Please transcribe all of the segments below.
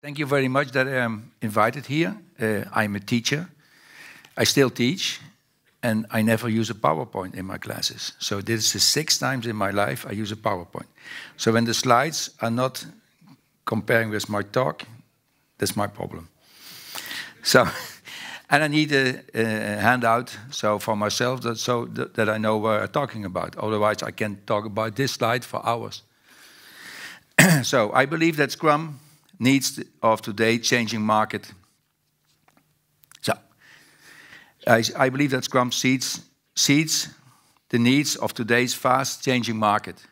Thank you very much that I'm um, invited here. Uh, I'm a teacher. I still teach, and I never use a PowerPoint in my classes. So this is the six times in my life I use a PowerPoint. So when the slides are not comparing with my talk, that's my problem. So, and I need a, a handout so for myself that so that I know what I'm talking about. Otherwise, I can talk about this slide for hours. so I believe that Scrum needs of today, changing market. So I, I believe that Scrum seeds, seeds the needs of today's fast changing market.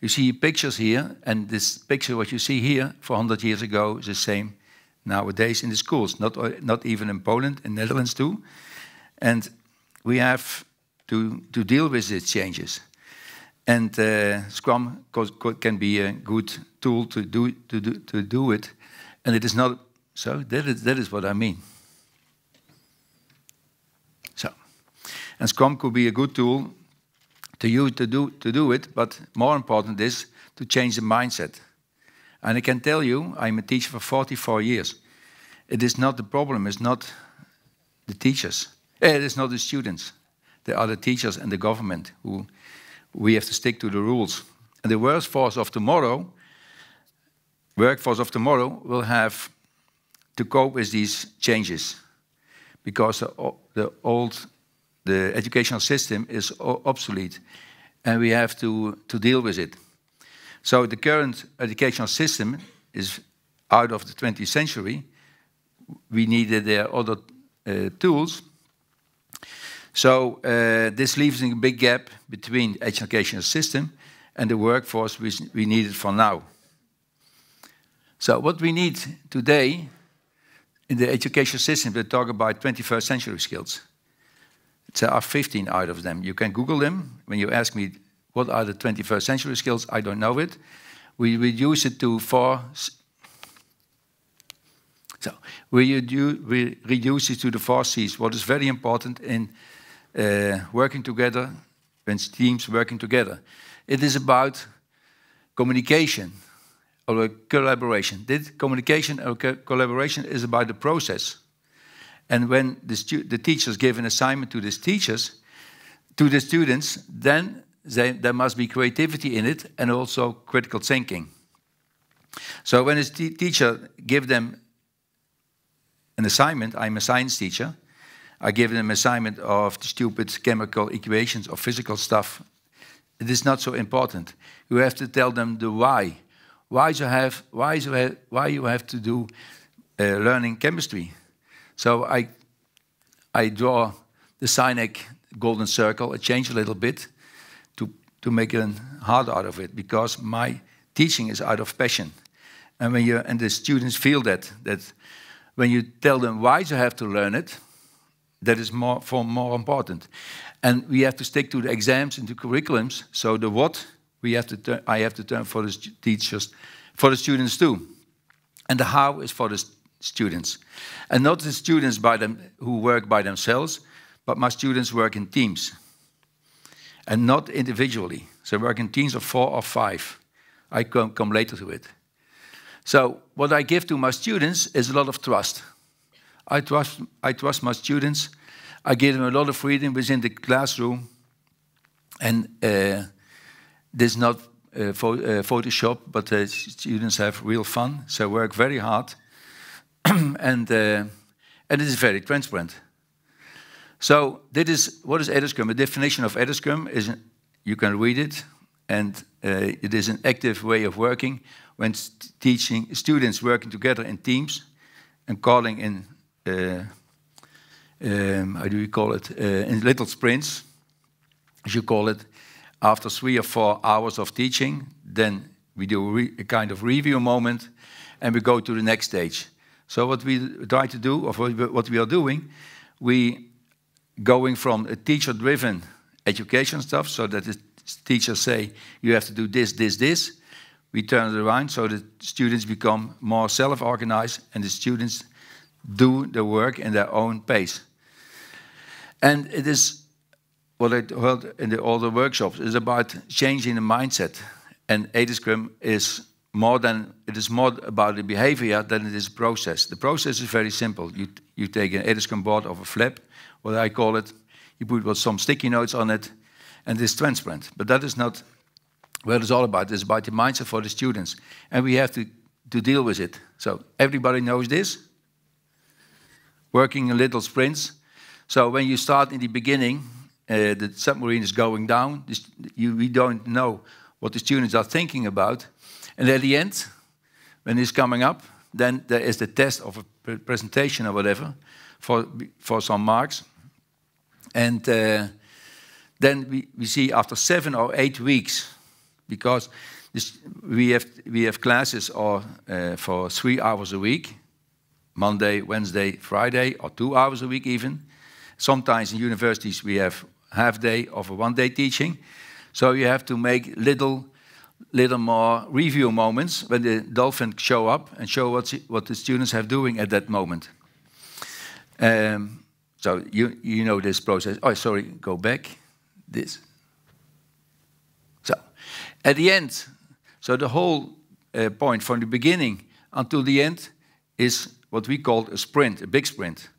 You see pictures here, and this picture, what you see here 400 years ago, is the same nowadays in the schools, not, not even in Poland, in Netherlands too. And we have to, to deal with these changes. And uh, Scrum can be a good tool to do, to do, to do it. And it is not, so that is, that is what I mean. So, and Scrum could be a good tool to you to do, to do it, but more important is to change the mindset. And I can tell you, I'm a teacher for 44 years. It is not the problem, it's not the teachers, eh, it is not the students. There are the teachers and the government who we have to stick to the rules. And the workforce of tomorrow workforce of tomorrow will have to cope with these changes because the, the old the educational system is obsolete and we have to, to deal with it. So the current educational system is out of the 20th century. We needed uh, other uh, tools. So uh, this leaves a big gap between educational system and the workforce we needed for now. So what we need today in the education system, we talk about 21st century skills. There are 15 out of them. You can Google them. When you ask me what are the 21st century skills, I don't know it. We reduce it to four. So we, reduce it to the four C's. What is very important in uh, working together, in teams working together, it is about communication or collaboration. This communication or co collaboration is about the process. And when the, the, teachers give an assignment to the teachers, to the students, then they, there must be creativity in it and also critical thinking. So when a teacher give them an assignment, I'm a science teacher, I give them an assignment of the stupid chemical equations or physical stuff. It is not so important. You have to tell them the why why you have why you have, why you have to do uh, learning chemistry. So I I draw the Sinek golden circle. I change a little bit to to make a hard out of it because my teaching is out of passion, and when you and the students feel that that when you tell them why you have to learn it, that is more for more important, and we have to stick to the exams and to curriculums. So the what we have to turn, I have to turn for the teachers, for the students too. And the how is for the students. And not the students by them who work by themselves, but my students work in teams and not individually. So work in teams of four or five. I come, come later to it. So what I give to my students is a lot of trust. I trust, I trust my students. I give them a lot of freedom within the classroom. And uh, this is not uh, uh, Photoshop, but uh, students have real fun. So work very hard, and uh, and it is very transparent. So this is what is Ediscum. The definition of Ediscum is you can read it, and uh, it is an active way of working when teaching students working together in teams and calling in. Uh, um, how do you call it? in little sprints, as you call it, after three or four hours of teaching, then we do a, a kind of review moment and we go to the next stage. So what we try to do, or what we are doing, we going from a teacher-driven education stuff, so that the teachers say, you have to do this, this, this. We turn it around so that students become more self-organized and the students do the work in their own pace. And it is what I heard in the, all the workshops is about changing the mindset. And AD is more than it is more about the behavior than it is process. The process is very simple. You you take an AD board of a flip, what I call it. You put some sticky notes on it, and it's transparent. But that is not what it's all about. It's about the mindset for the students, and we have to to deal with it. So everybody knows this. Working in little sprints. So when you start in the beginning, uh, the submarine is going down. This, you, we don't know what the students are thinking about. And at the end, when it's coming up, then there is the test of a presentation or whatever for, for some marks. And uh, then we, we see after seven or eight weeks, because this, we, have, we have classes or, uh, for three hours a week, Monday, Wednesday, Friday, or two hours a week even. Sometimes in universities we have half day of a one day teaching. So you have to make little, little more review moments when the dolphins show up and show what, what the students have doing at that moment. Um, so you, you know this process. Oh, sorry, go back. This. So at the end, so the whole uh, point from the beginning until the end is what we call a sprint, a big sprint.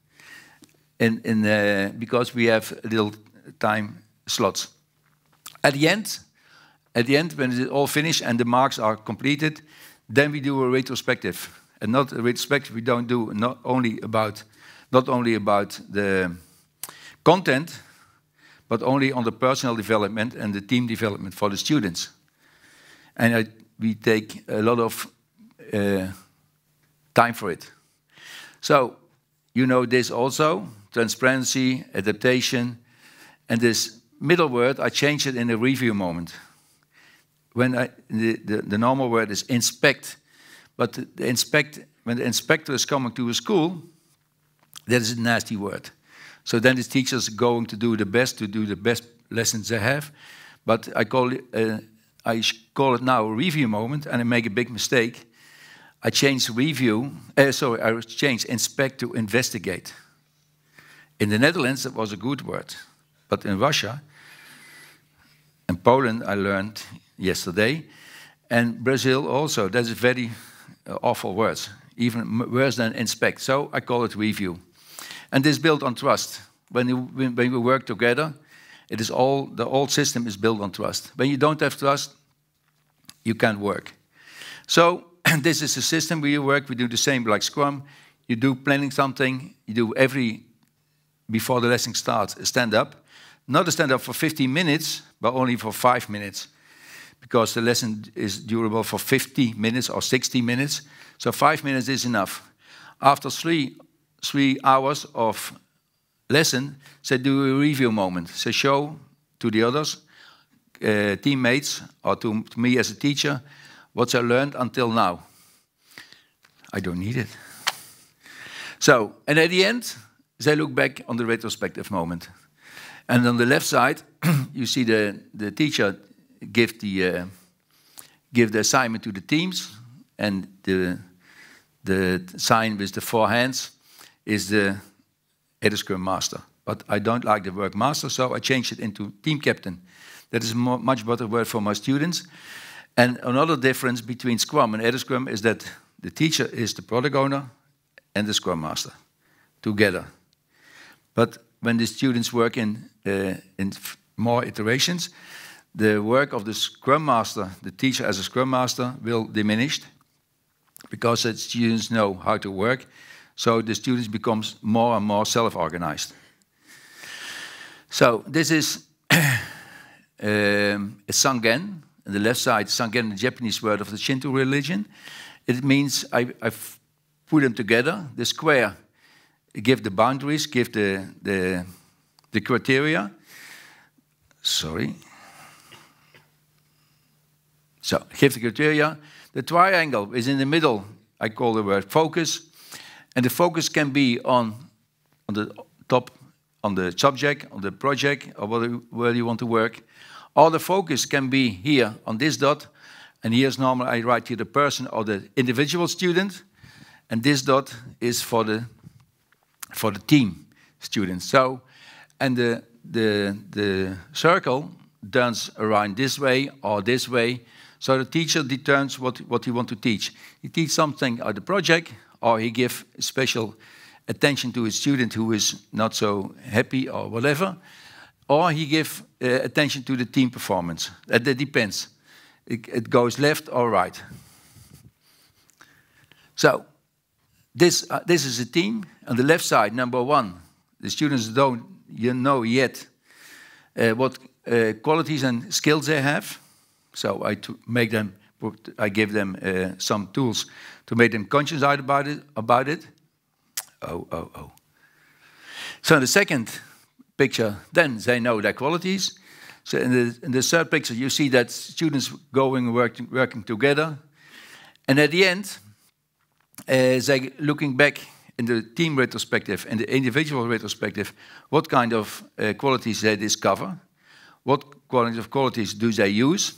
In, in, uh, because we have a little time slots. At the end, at the end, when it's all finished and the marks are completed, then we do a retrospective. And not a retrospective we don't do not only about not only about the content, but only on the personal development and the team development for the students. And I, we take a lot of uh, time for it. So you know this also: transparency, adaptation, and this middle word, I change it in a review moment. When I, the, the, the, normal word is inspect, but the inspect, when the inspector is coming to a school, that is a nasty word. So then the teachers are going to do the best, to do the best lessons they have. But I call it, uh, I call it now a review moment, and I make a big mistake. I change review, uh, sorry, I changed inspect to investigate. In the Netherlands, that was a good word. But in Russia and Poland, I learned yesterday, and Brazil also, that's very uh, awful words, even worse than inspect. So I call it review. And this built on trust. When, you, when, when we work together, it is all, the old system is built on trust. When you don't have trust, you can't work. So this is a system where you work, we do the same like Scrum. You do planning something, you do every before the lesson starts, a stand up. Not a stand up for 15 minutes, but only for five minutes, because the lesson is durable for 50 minutes or 60 minutes. So five minutes is enough. After three, three hours of lesson, say do a review moment. Say show to the others, uh, teammates, or to, to me as a teacher, what I learned until now. I don't need it. So, and at the end, they look back on the retrospective moment. And on the left side, you see the, the teacher give the, uh, give the assignment to the teams, and the, the sign with the four hands is the Ediscrum master. But I don't like the word master, so I changed it into team captain. That is a much better word for my students. And another difference between Scrum and Ediscrum is that the teacher is the product owner and the Scrum master together. But when the students work in, uh, in more iterations, the work of the Scrum Master, the teacher as a Scrum Master, will diminish because the students know how to work. So the students becomes more and more self-organized. So this is um, a sangen, on the left side, sangen, the Japanese word of the Shinto religion. It means I, I put them together. The square give the boundaries, give the, the, the criteria. Sorry. So, give the criteria. The triangle is in the middle. I call the word focus. And the focus can be on, on the top, on the subject, on the project, or where you want to work. Or the focus can be here on this dot. And here's normally I write here the person or the individual student. And this dot is for the for the team students. So, and the, the, the circle turns around this way or this way. So the teacher determines what, what he wants to teach. He teaches something at the project or he gives special attention to a student who is not so happy or whatever. Or he gives uh, attention to the team performance. That, that depends. It, it goes left or right. So this, uh, this is a team. On the left side, number one, the students don't you know yet uh, what uh, qualities and skills they have. So I make them, I give them uh, some tools to make them conscious about it. About it. Oh, oh, oh. So the second picture, then they know their qualities. So in the, in the third picture, you see that students going working working together, and at the end, Eh, is like looking back in the team retrospective and the individual retrospective, what kind of uh, qualities they discover, what kind of qualities do they use,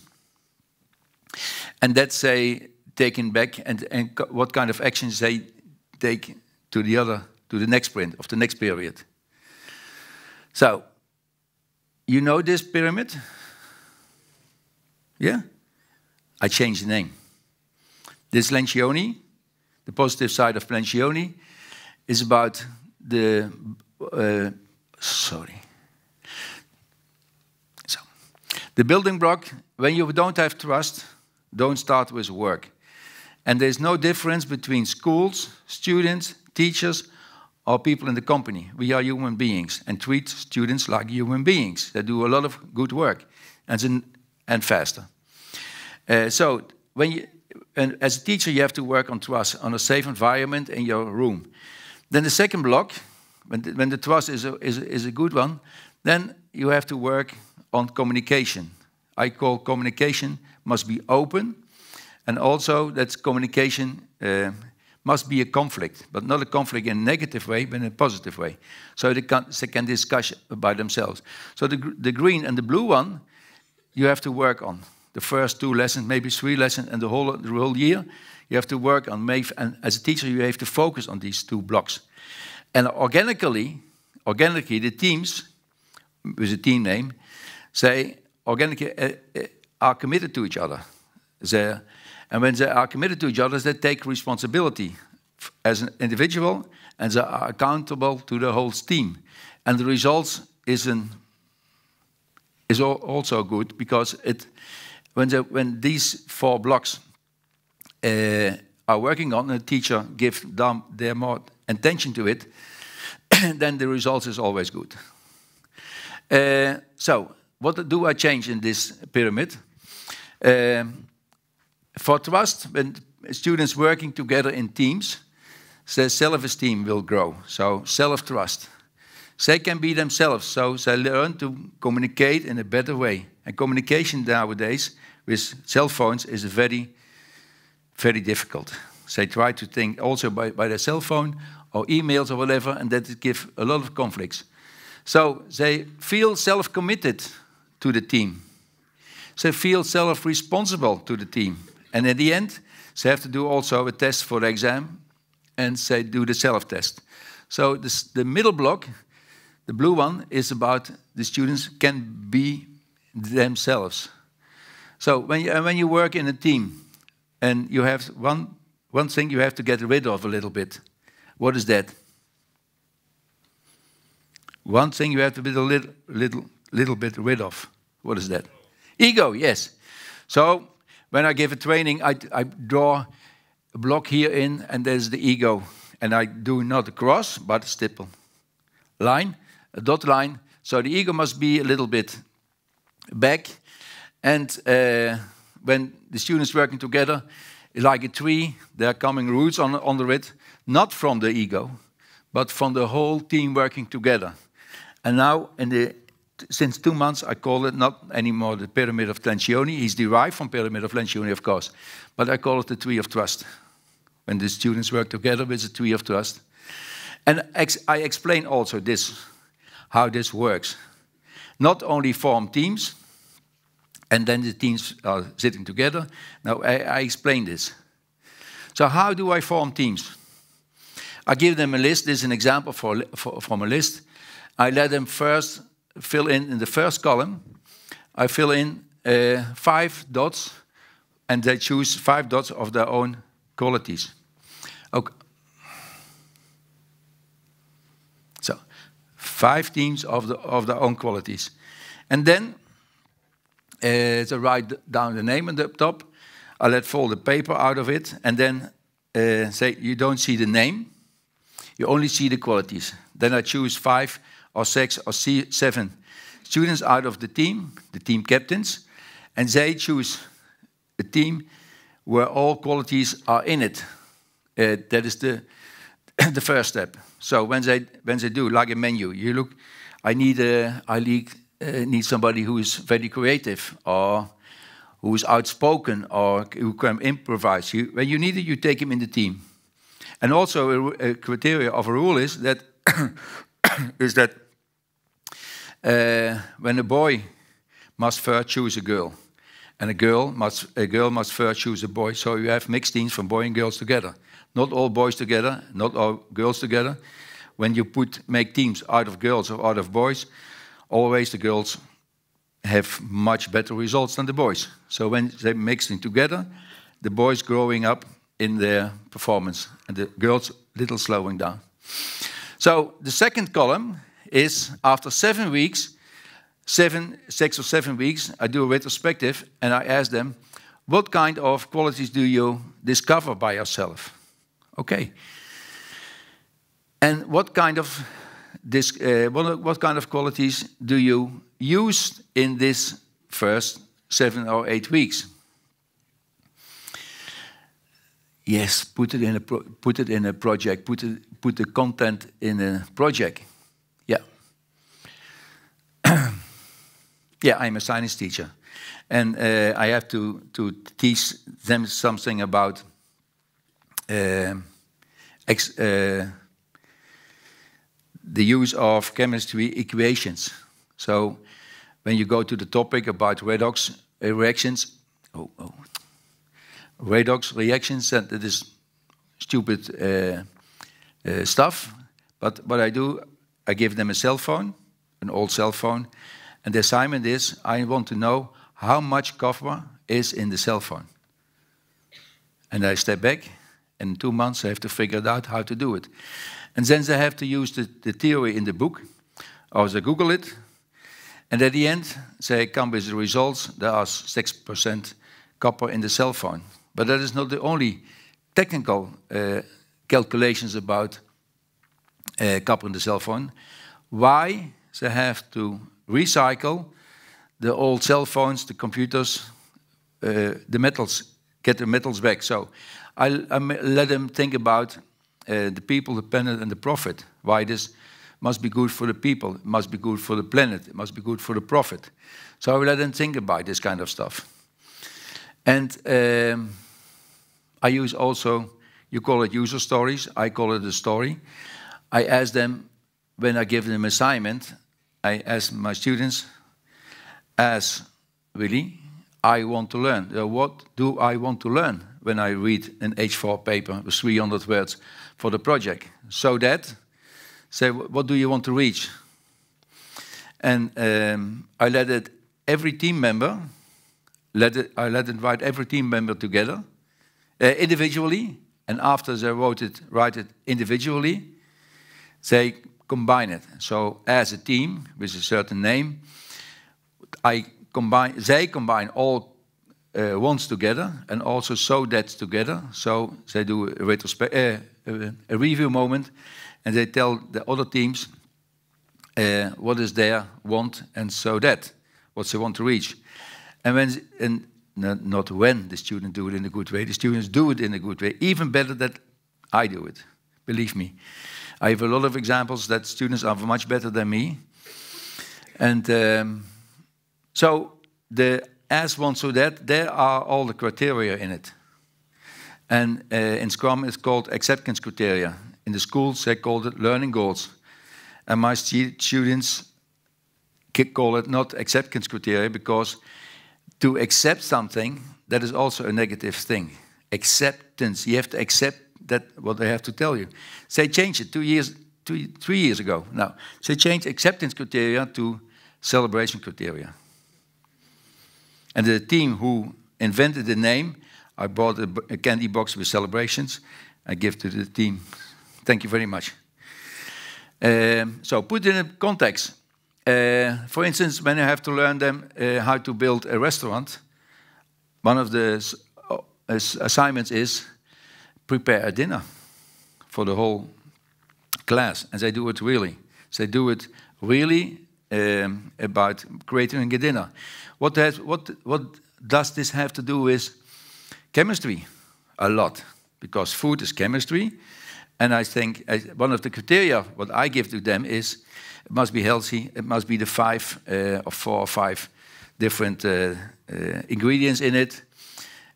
and that's they taken back and, and what kind of actions they take to the other, to the next sprint of the next period. So, you know this pyramid? Yeah? I changed the name. This Lencioni the positive side of Planchioni is about the uh, sorry. So, the building block. When you don't have trust, don't start with work. And there's no difference between schools, students, teachers, or people in the company. We are human beings and treat students like human beings that do a lot of good work and, and faster. Uh, so when you and as a teacher, you have to work on trust, on a safe environment in your room. Then the second block, when the, when the trust is a, is, a, is a good one, then you have to work on communication. I call communication must be open, and also that communication uh, must be a conflict, but not a conflict in a negative way, but in a positive way. So they can, they can discuss by themselves. So the, the green and the blue one, you have to work on the first two lessons, maybe three lessons, and the whole, the whole year. You have to work on, make, and as a teacher, you have to focus on these two blocks. And organically, organically, the teams, with a team name, say organically uh, uh, are committed to each other. they and when they are committed to each other, they take responsibility as an individual and they are accountable to the whole team. And the results is, an, is also good because it when, the, when these four blocks uh, are working on, and the teacher gives them their more attention to it, then the result is always good. Uh, so, what do I change in this pyramid? Uh, for trust, when students working together in teams, their self-esteem will grow, so self-trust. They can be themselves, so they learn to communicate in a better way. And communication nowadays with cell phones is very, very difficult. they try to think also by, by their cell phone or emails or whatever, and that gives a lot of conflicts. So they feel self-committed to the team. They feel self-responsible to the team. And at the end, they have to do also a test for the exam, and they do the self-test. So this, the middle block, the blue one, is about the students can be themselves. So when you, when you work in a team and you have one, one thing you have to get rid of a little bit, what is that? One thing you have to be a little, little, little bit rid of. What is that? Ego, yes. So when I give a training, I, I draw a block here in, and there's the ego. And I do not a cross, but a stipple line, a dot line. So the ego must be a little bit back and uh, when the students working together, like a tree, they are coming roots on, under it, not from the ego, but from the whole team working together. And now, in the, since two months, I call it not anymore the pyramid of Lencioni. He's derived from pyramid of Lencioni, of course, but I call it the tree of trust. When the students work together with the tree of trust, and ex I explain also this, how this works. Not only form teams, and then the teams are sitting together. Now, I, I explain this. So how do I form teams? I give them a list. This is an example for, for, from a list. I let them first fill in, in the first column, I fill in uh, five dots, and they choose five dots of their own qualities. Okay. So, five teams of, the, of their own qualities. And then uh, so write down the name on the top. I let fall the paper out of it and then uh, say you don't see the name. You only see the qualities. Then I choose five or six or seven students out of the team, the team captains, and they choose a team where all qualities are in it. Uh, that is the the first step. So when they when they do like a menu, you look. I need a I need uh, need somebody who is very creative or who is outspoken or who can improvise. You, when you need it, you take him in the team. And also, a, a criteria of a rule is that is that uh, when a boy must first choose a girl, and a girl must a girl must first choose a boy. So you have mixed teams from boys and girls together. Not all boys together, not all girls together. When you put make teams out of girls or out of boys, always the girls have much better results than the boys. So when they mixing together, the boys growing up in their performance and the girls little slowing down. So the second column is after seven weeks, seven, six or seven weeks, I do a retrospective and I ask them, what kind of qualities do you discover by yourself? Okay. And what kind of this, uh, what, what kind of qualities do you use in this first seven or eight weeks? Yes, put it in a put it in a project. Put it, put the content in a project. Yeah. yeah, I'm a science teacher, and uh, I have to to teach them something about uh, ex, uh, the use of chemistry equations. So when you go to the topic about redox reactions, oh, oh. redox reactions, is stupid uh, uh, stuff. But what I do, I give them a cell phone, an old cell phone, and the assignment is I want to know how much copper is in the cell phone. And I step back, and in two months I have to figure out how to do it. And then they have to use the, the theory in the book, or they Google it. And at the end, they come with the results. There are 6% copper in the cell phone. But that is not the only technical uh, calculations about uh, copper in the cell phone. Why they have to recycle the old cell phones, the computers, uh, the metals, get the metals back. So I, I let them think about uh, the people, the planet, and the profit. Why this must be good for the people, it must be good for the planet, it must be good for the profit. So I will let them think about this kind of stuff. And um, I use also, you call it user stories, I call it a story. I ask them, when I give them assignment, I ask my students, as really, I want to learn. what do I want to learn when I read an H4 paper with 300 words? for the project. So that, say, what do you want to reach? And um, I let it every team member, let it, I let it write every team member together, uh, individually, and after they wrote it, write it individually, they combine it. So as a team with a certain name, I combine, they combine all uh, ones together and also so that together. So they do a retrospect, uh, a, a review moment, and they tell the other teams uh, what is their want and so that, what they want to reach. And when and not when the students do it in a good way, the students do it in a good way, even better than I do it. Believe me, I have a lot of examples that students are much better than me. And um, so the as one so that there are all the criteria in it and uh, in Scrum it's called acceptance criteria. In the schools they call it learning goals, and my students call it not acceptance criteria because to accept something that is also a negative thing. Acceptance, you have to accept that what they have to tell you. Say change it two years, two, three years ago now. They changed acceptance criteria to celebration criteria. And the team who invented the name I bought a, a candy box with celebrations. I give to the team. Thank you very much. Um, so put it in context. Uh, for instance, when I have to learn them uh, how to build a restaurant, one of the assignments is prepare a dinner for the whole class, and they do it really. they do it really um, about creating a dinner. What, has, what, what does this have to do with Chemistry, a lot, because food is chemistry. And I think uh, one of the criteria what I give to them is it must be healthy. It must be the five uh, or four or five different uh, uh, ingredients in it.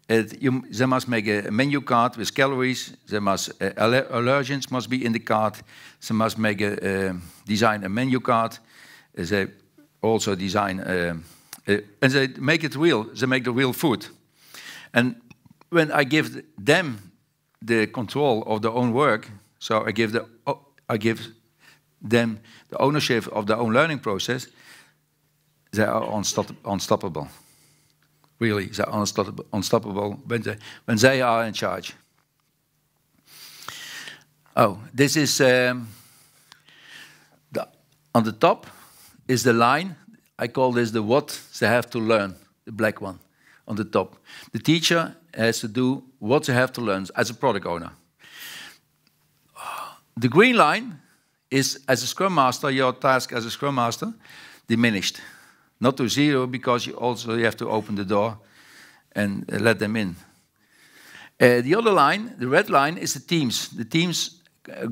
it you, they must make a menu card with calories. They must uh, aller allergens must be in the card. They must make a design a menu card. Uh, they also design and they make it real. They make the real food. And when I give them the control of their own work, so I give, the, I give them the ownership of their own learning process, they are unstop unstoppable. Really, they are unstoppable, unstoppable when, they, when they are in charge. Oh, this is um, the, on the top is the line. I call this the what they have to learn, the black one on the top. The teacher has to do what you have to learn as a product owner. The green line is, as a Scrum Master, your task as a Scrum Master diminished. Not to zero, because you also you have to open the door and let them in. Uh, the other line, the red line, is the teams. The teams uh,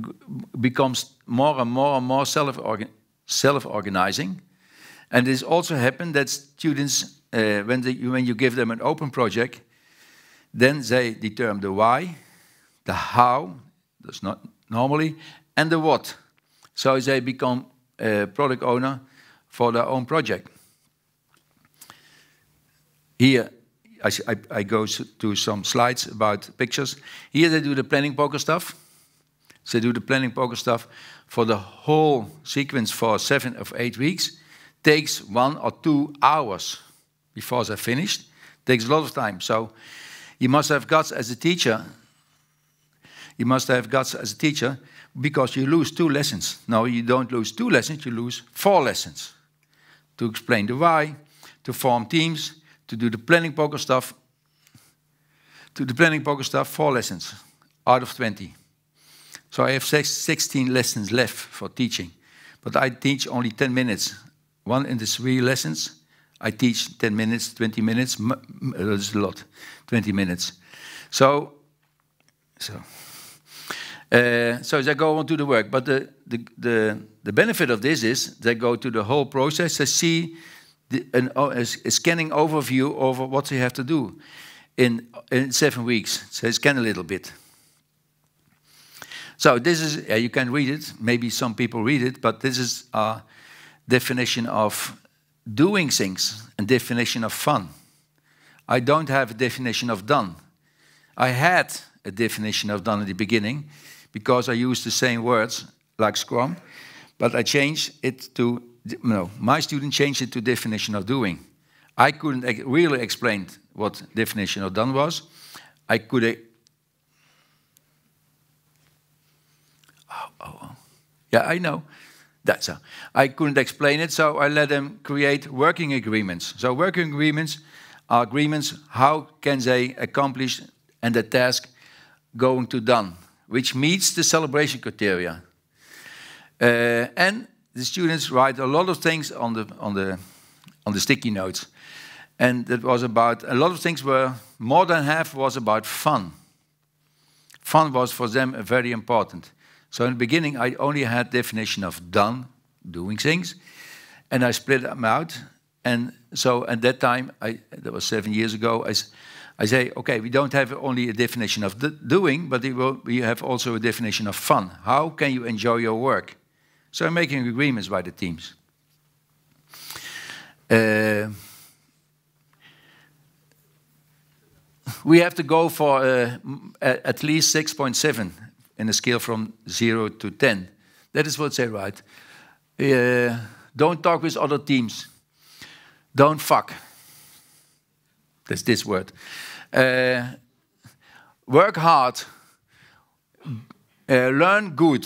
becomes more and more and more self-organizing. Self and this also happened that students, uh, when, they, when you give them an open project, then they determine the why, the how, that's not normally, and the what. So they become a product owner for their own project. Here, I, I, I go to some slides about pictures. Here they do the planning poker stuff. So they do the planning poker stuff for the whole sequence for seven of eight weeks. Takes one or two hours before they're finished. Takes a lot of time. So you must have guts as a teacher. You must have guts as a teacher because you lose two lessons. No, you don't lose two lessons, you lose four lessons. To explain the why, to form teams, to do the planning poker stuff, to the planning poker stuff, four lessons out of 20. So I have six, 16 lessons left for teaching, but I teach only 10 minutes, one in the three lessons, I teach 10 minutes, 20 minutes. Uh, That's a lot, 20 minutes. So, so, uh, so they go on to the work. But the, the, the, the benefit of this is they go to the whole process. They see the, an, a, a scanning overview of what they have to do in, in seven weeks. So they scan a little bit. So this is, yeah, you can read it. Maybe some people read it, but this is a definition of doing things and definition of fun. I don't have a definition of done. I had a definition of done in the beginning because I used the same words like Scrum, but I changed it to, no, my student changed it to definition of doing. I couldn't really explain what definition of done was. I could, oh, oh, oh. yeah, I know. That's a, I couldn't explain it, so I let them create working agreements. So working agreements are agreements how can they accomplish and the task going to done, which meets the celebration criteria. Uh, and the students write a lot of things on the on the on the sticky notes, and that was about a lot of things were more than half was about fun. Fun was for them very important. So in the beginning, I only had definition of done, doing things, and I split them out. And so at that time, I, that was seven years ago, I, I say, okay, we don't have only a definition of doing, but we have also a definition of fun. How can you enjoy your work? So I'm making agreements by the teams. Uh, we have to go for uh, at least 6.7 in a scale from 0 to 10. That is what they write. Uh, don't talk with other teams. Don't fuck. That's this word. Uh, work hard. Uh, learn good.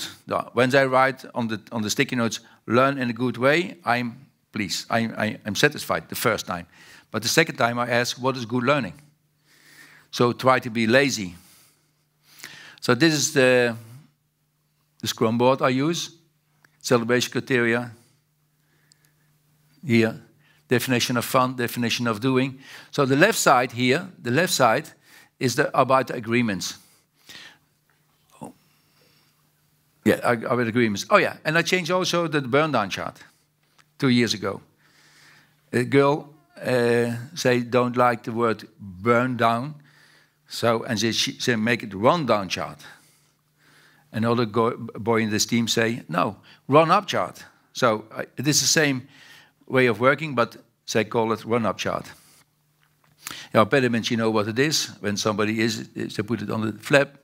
When they write on the, on the sticky notes, learn in a good way, I'm pleased. I, I, I'm satisfied the first time. But the second time I ask, what is good learning? So try to be lazy so this is the, the Scrum board I use, celebration criteria here, definition of fun, definition of doing. So the left side here, the left side is the, about the agreements. Oh. Yeah, about agreements. Oh yeah, and I changed also the burn down chart two years ago. A girl uh, say don't like the word burn down, so, and they, they make it run down chart. Another go, boy in this team say, no, run up chart. So uh, it is the same way of working, but they call it run up chart. Now, pediments, you know what it is. When somebody is, they put it on the flap.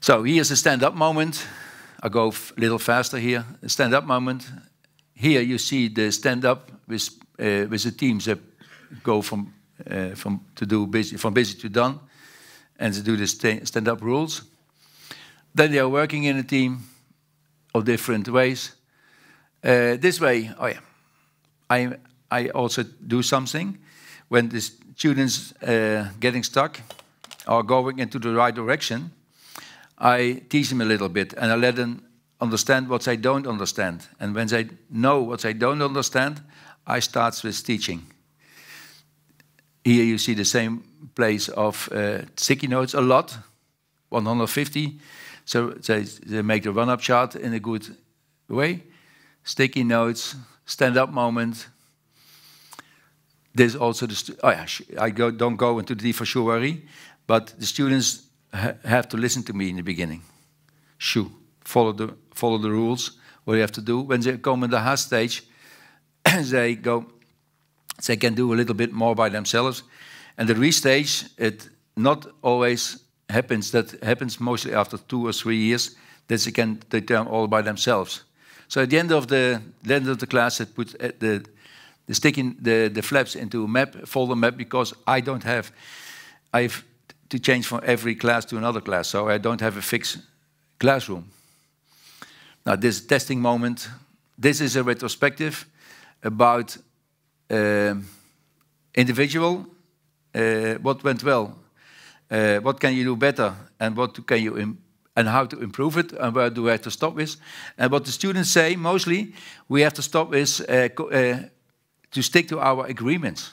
So here's a stand up moment. I go a little faster here. A stand up moment. Here you see the stand up with, uh, with the teams that go from Eh, from to do basic, from basic to done, and to do the stand-up rules. Then they are working in a team of different ways. Eh, this way, oh yeah, I I also do something when the students eh, getting stuck are going into the right direction. I teach them a little bit and I let them understand what they don't understand. And when they know what they don't understand, I start with teaching. Here you see the same place of uh, sticky notes a lot, 150. So they, they make the run-up chart in a good way. Sticky notes, stand-up moment. There's also the oh yeah, I go, don't go into the worry, but the students ha have to listen to me in the beginning. Shoo, follow the follow the rules. What you have to do when they come in the hard stage, they go they can do a little bit more by themselves. And the restage, it not always happens. That happens mostly after two or three years that they can determine all by themselves. So at the end of the, the end of the class, I put uh, the the sticking the the flaps into a map folder map because I don't have I've to change from every class to another class, so I don't have a fixed classroom. Now this testing moment, this is a retrospective about Eh, individual, eh, what went well, eh, what can you do better, and what can you and how to improve it, and where do I have to stop with. And what the students say mostly, we have to stop with to stick to our agreements.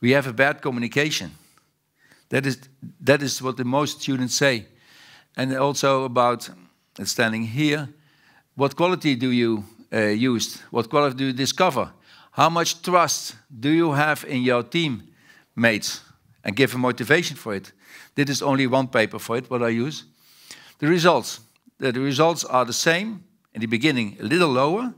We have a bad communication. That is that is what the most students say, and also about standing here. What quality do you uh, used? What quality do you discover? How much trust do you have in your teammates? And give a motivation for it. This is only one paper for it, what I use. The results. The results are the same. In the beginning, a little lower,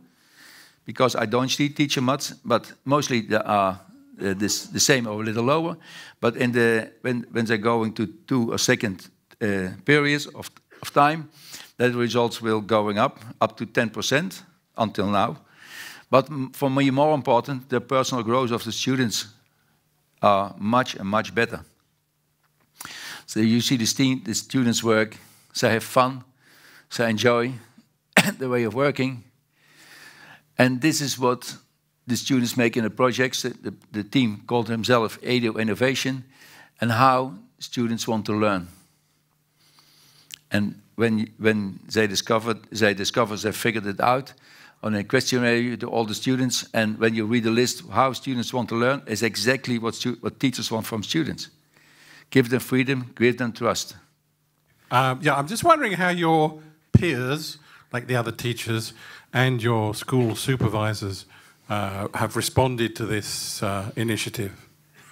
because I don't teach them much, but mostly they are uh, this, the same or a little lower. But in the, when, when they're going to two or second uh, periods of, of time, that results will going up, up to 10% until now. But for me, more important, the personal growth of the students are much and much better. So you see the, st the students work, they have fun, they enjoy the way of working. And this is what the students make in the projects. The, the, the team called themselves ADO Innovation and how students want to learn. And when, when they discovered, they discovered, they figured it out, on a questionnaire to all the students, and when you read the list, how students want to learn is exactly what, what teachers want from students. Give them freedom, give them trust. Um, yeah, I'm just wondering how your peers, like the other teachers, and your school supervisors uh, have responded to this uh, initiative.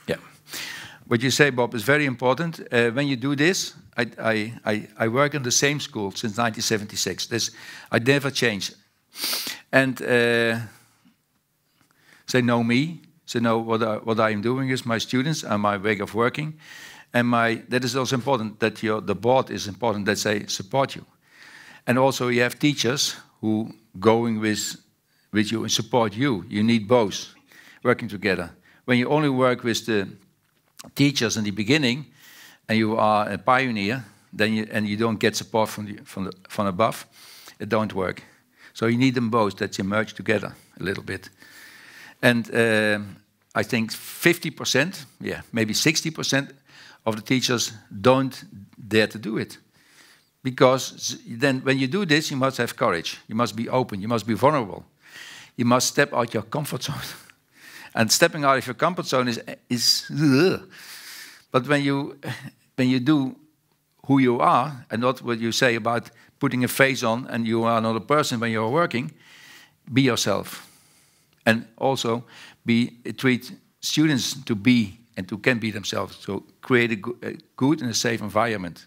Yeah. What you say, Bob, is very important. Uh, when you do this, I, I, I, work in the same school since 1976. This, I never changed and uh, they know me. They know what I, what I am doing is my students and my way of working. And my that is also important that your, the board is important that they support you. And also you have teachers who going with with you and support you. You need both working together. When you only work with the teachers in the beginning and you are a pioneer, then you, and you don't get support from, the, from, the, from above, it don't work. So you need them both that you merge together a little bit. And uh, I think 50%, yeah, maybe 60% of the teachers don't dare to do it. Because then when you do this, you must have courage. You must be open. You must be vulnerable. You must step out your comfort zone. and stepping out of your comfort zone is, is ugh. but when you, when you do who you are and not what you say about putting a face on and you are another person when you're working, be yourself. And also be treat students to be and to can be themselves. So create a, go a good and a safe environment.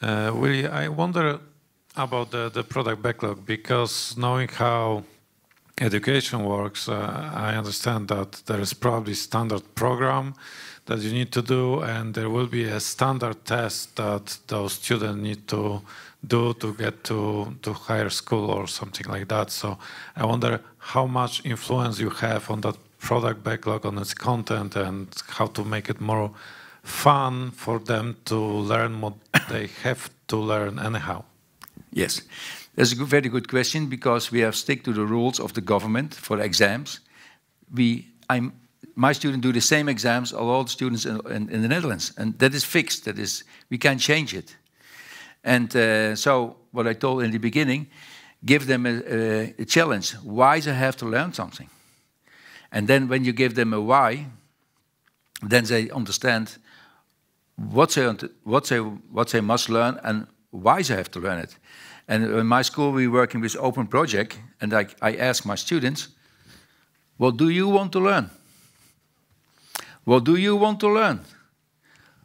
Uh, Willie, I wonder about the, the product backlog because knowing how education works, uh, I understand that there is probably standard program that you need to do, and there will be a standard test that those students need to do to get to, to higher school or something like that. So I wonder how much influence you have on that product backlog, on its content, and how to make it more fun for them to learn what they have to learn anyhow. Yes, that's a good, very good question because we have stick to the rules of the government for exams. We, I'm my students do the same exams as all the students in, in, in, the Netherlands, and that is fixed. That is, we can't change it. And uh, so, what I told in the beginning, give them a, a, a challenge. Why do they have to learn something? And then, when you give them a why, then they understand what they what they what they must learn and why they have to learn it. And in my school, we we're working with open project, and I, I ask my students, "What do you want to learn?" What do you want to learn?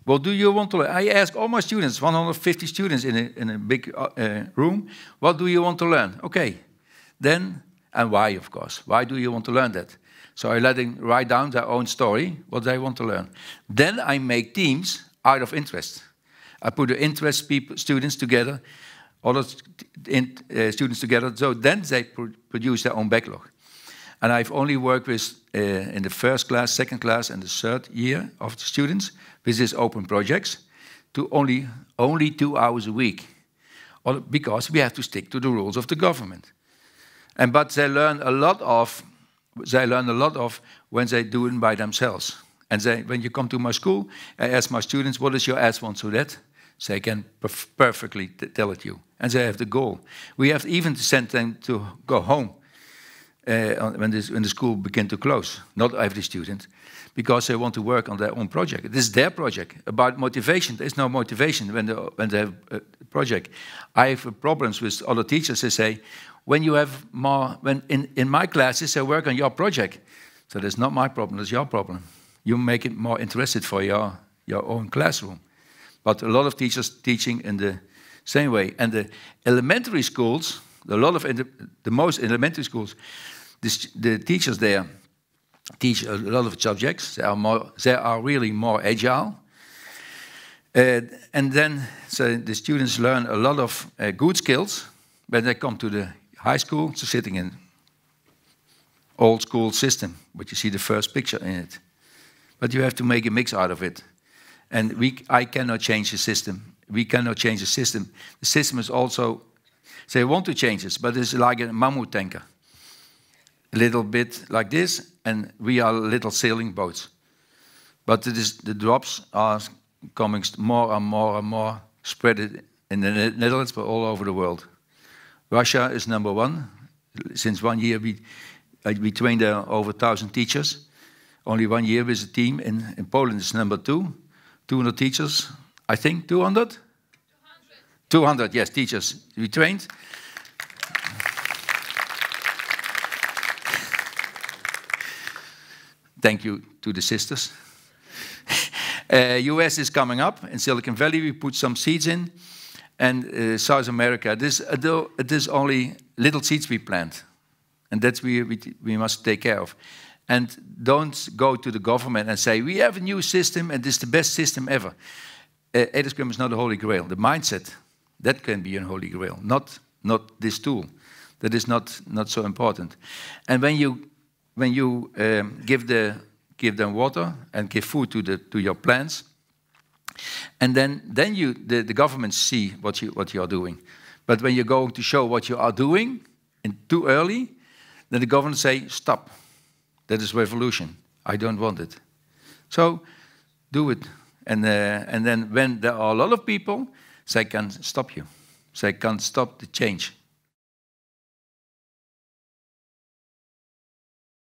What do you want to learn? I ask all my students, 150 students in a, in a big uh, uh, room, what do you want to learn? Okay, then, and why, of course. Why do you want to learn that? So I let them write down their own story, what they want to learn. Then I make teams out of interest. I put the interest people, students together, other st in, uh, students together, so then they pr produce their own backlog. And I've only worked with uh, in the first class, second class, and the third year of the students with these open projects to only, only two hours a week because we have to stick to the rules of the government. And, but they learn a lot of they learn a lot of when they do it by themselves. And they, when you come to my school, I ask my students, what is your S1 so that? They can perf perfectly tell it you. And they have the goal. We have even to send them to go home Eh, when, this, when the school begin to close. Not every student, because they want to work on their own project. This is their project. About motivation, there's no motivation when they, when they have a project. I have problems with other teachers. They say, when you have more, when in, in my classes, they work on your project. So that's not my problem, that's your problem. You make it more interested for your, your own classroom. But a lot of teachers teaching in the same way. And the elementary schools, a lot of the most elementary schools, the, the teachers there teach a lot of subjects. They are, more, they are really more agile. Uh, and then so the students learn a lot of uh, good skills when they come to the high school, so sitting in old school system, but you see the first picture in it. But you have to make a mix out of it. And we, I cannot change the system. We cannot change the system. The system is also, they want to change this, but it's like a mammoth tanker a little bit like this, and we are little sailing boats. But the drops are coming more and more and more spread in the Netherlands, but all over the world. Russia is number one. Since one year, we, uh, we trained uh, over 1,000 teachers. Only one year with a team. In, in Poland, it's number two. 200 teachers, I think, 200? 200. 200, yes, teachers we trained. Thank you to the sisters. uh, US is coming up. In Silicon Valley, we put some seeds in. And uh, South America, this, uh, though it is only little seeds we plant. And that's we, we, we must take care of. And don't go to the government and say, we have a new system and is the best system ever. Uh, Ediscrim is not the holy grail. The mindset, that can be a holy grail, not, not this tool. That is not, not so important. And when you when you um, give, the, give them water and give food to, the, to your plants, and then, then you, the, the government see what you, what you are doing. But when you're going to show what you are doing in too early, then the government say, stop. That is revolution. I don't want it. So do it. And, uh, and then when there are a lot of people, they can stop you. They can stop the change.